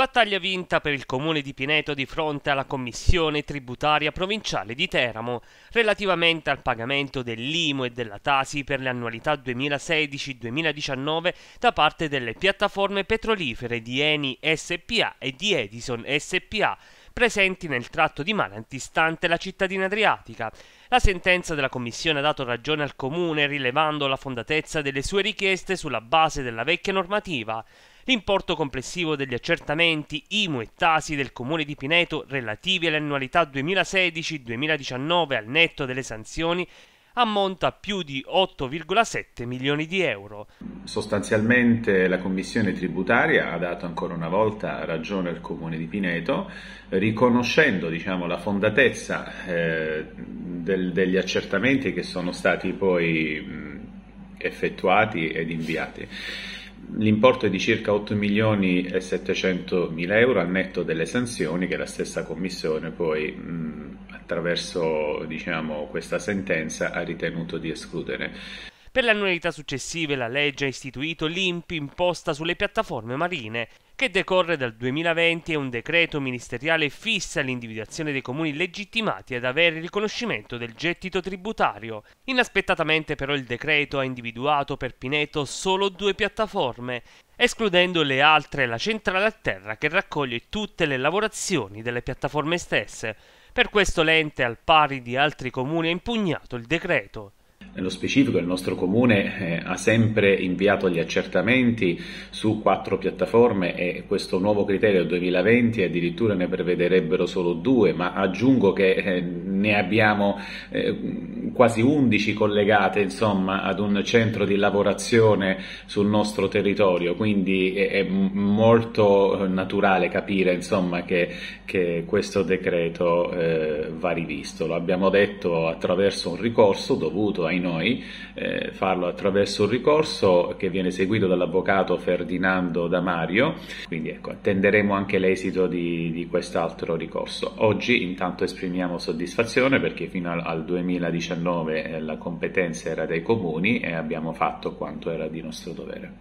Battaglia vinta per il comune di Pineto di fronte alla commissione tributaria provinciale di Teramo relativamente al pagamento dell'IMO e della Tasi per le annualità 2016-2019 da parte delle piattaforme petrolifere di Eni SPA e di Edison SPA presenti nel tratto di mare antistante la cittadina adriatica. La sentenza della Commissione ha dato ragione al Comune rilevando la fondatezza delle sue richieste sulla base della vecchia normativa. L'importo complessivo degli accertamenti IMU e TASI del Comune di Pineto relativi alle annualità 2016-2019 al netto delle sanzioni ammonta a più di 8,7 milioni di euro. Sostanzialmente la Commissione tributaria ha dato ancora una volta ragione al Comune di Pineto, riconoscendo diciamo, la fondatezza eh, del, degli accertamenti che sono stati poi mh, effettuati ed inviati. L'importo è di circa 8 milioni e 700 mila euro al netto delle sanzioni che la stessa Commissione poi mh, attraverso diciamo, questa sentenza ha ritenuto di escludere. Per le annualità successive la legge ha istituito l'IMPI imposta sulle piattaforme marine, che decorre dal 2020 e un decreto ministeriale fissa l'individuazione dei comuni legittimati ad avere il riconoscimento del gettito tributario. Inaspettatamente però il decreto ha individuato per Pineto solo due piattaforme, escludendo le altre la centrale a terra che raccoglie tutte le lavorazioni delle piattaforme stesse. Per questo l'ente, al pari di altri comuni, ha impugnato il decreto. Nello specifico il nostro comune eh, ha sempre inviato gli accertamenti su quattro piattaforme e questo nuovo criterio 2020 addirittura ne prevederebbero solo due, ma aggiungo che eh, ne abbiamo eh, quasi 11 collegate insomma, ad un centro di lavorazione sul nostro territorio, quindi è, è molto naturale capire insomma, che, che, questo decreto eh, va rivisto. Lo abbiamo detto attraverso un ricorso dovuto a noi, eh, farlo attraverso un ricorso che viene seguito dall'avvocato Ferdinando Damario, quindi ecco, attenderemo anche l'esito di, di quest'altro ricorso. Oggi intanto esprimiamo soddisfazione perché fino al, al 2019 eh, la competenza era dei comuni e abbiamo fatto quanto era di nostro dovere.